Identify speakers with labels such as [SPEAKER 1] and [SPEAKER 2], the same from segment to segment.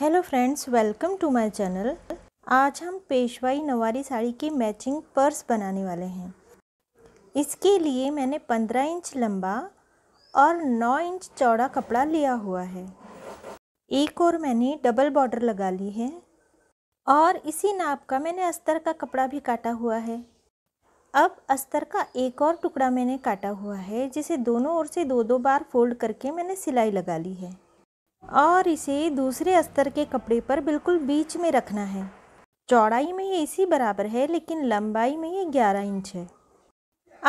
[SPEAKER 1] hello friends welcome to my channel आज हम पेशवाई नवारी साड़ी की मैचिंग पर्स बनाने वाले हैं इसके लिए मैंने 15 इंच लंबा और 9 इंच चौड़ा कपड़ा लिया हुआ है एक और मैंने डबल बॉर्डर लगा ली है और इसी नाप का मैंने अस्तर का कपड़ा भी काटा हुआ है अब अस्तर का एक और टुकड़ा मैंने काटा हुआ है जिसे दोनों ओर से दो दो बार फोल्ड करके मैंने सिलाई लगा ली है और इसे दूसरे अस्तर के कपड़े पर बिल्कुल बीच में रखना है चौड़ाई में ये इसी बराबर है लेकिन लंबाई में ये ग्यारह इंच है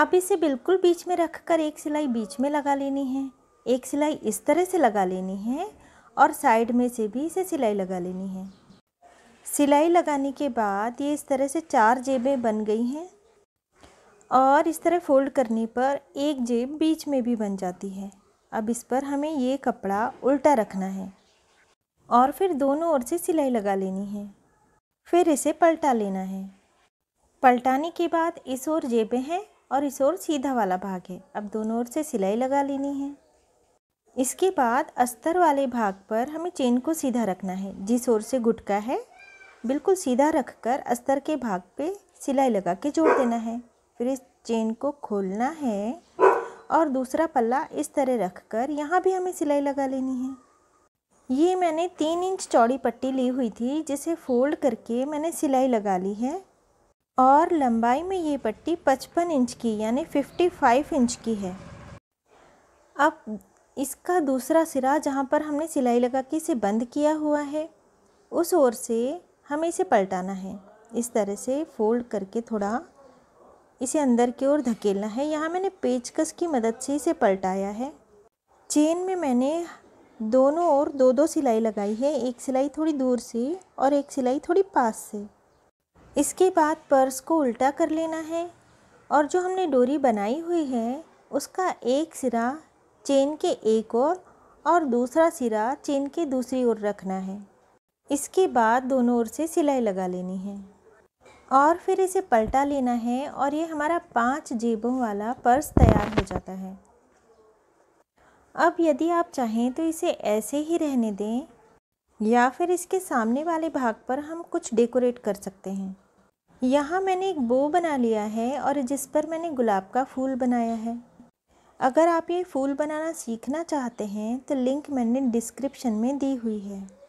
[SPEAKER 1] आप इसे बिल्कुल बीच में रखकर एक सिलाई बीच में लगा लेनी है एक सिलाई इस तरह से लगा लेनी है और साइड में से भी इसे सिलाई लगा लेनी है सिलाई लगाने के बाद ये इस तरह से चार जेबें बन गई हैं और इस तरह फोल्ड करने पर एक जेब बीच में भी बन जाती है अब इस पर हमें ये कपड़ा उल्टा रखना है और फिर दोनों ओर से सिलाई लगा लेनी है फिर इसे पलटा लेना है पलटाने के बाद इस ओर जेबें हैं और इस ओर सीधा वाला भाग है अब दोनों ओर से सिलाई लगा लेनी है इसके बाद अस्तर वाले भाग पर हमें चेन को सीधा रखना है जिस ओर से गुटका है बिल्कुल सीधा रखकर अस्तर के भाग पे सिलाई लगा के जोड़ देना है फिर इस चेन को खोलना है और दूसरा पल्ला इस तरह रखकर यहाँ भी हमें सिलाई लगा लेनी है ये मैंने तीन इंच चौड़ी पट्टी ली हुई थी जिसे फोल्ड करके मैंने सिलाई लगा ली है और लंबाई में ये पट्टी पचपन इंच की यानी फिफ्टी फाइव इंच की है अब इसका दूसरा सिरा जहाँ पर हमने सिलाई लगा के इसे बंद किया हुआ है उस ओर से हमें इसे पलटाना है इस तरह से फोल्ड करके थोड़ा इसे अंदर की ओर धकेलना है यहाँ मैंने पेचकस की मदद से इसे पलटाया है चेन में मैंने दोनों ओर दो दो सिलाई लगाई है एक सिलाई थोड़ी दूर से और एक सिलाई थोड़ी पास से इसके बाद पर्स को उल्टा कर लेना है और जो हमने डोरी बनाई हुई है उसका एक सिरा चेन के एक ओर और दूसरा सिरा चेन के दूसरी ओर रखना है इसके बाद दोनों ओर से सिलाई लगा लेनी है और फिर इसे पलटा लेना है और ये हमारा पांच जेबों वाला पर्स तैयार हो जाता है अब यदि आप चाहें तो इसे ऐसे ही रहने दें या फिर इसके सामने वाले भाग पर हम कुछ डेकोरेट कर सकते हैं यहाँ मैंने एक बो बना लिया है और जिस पर मैंने गुलाब का फूल बनाया है अगर आप ये फूल बनाना सीखना चाहते हैं तो लिंक मैंने डिस्क्रिप्शन में दी हुई है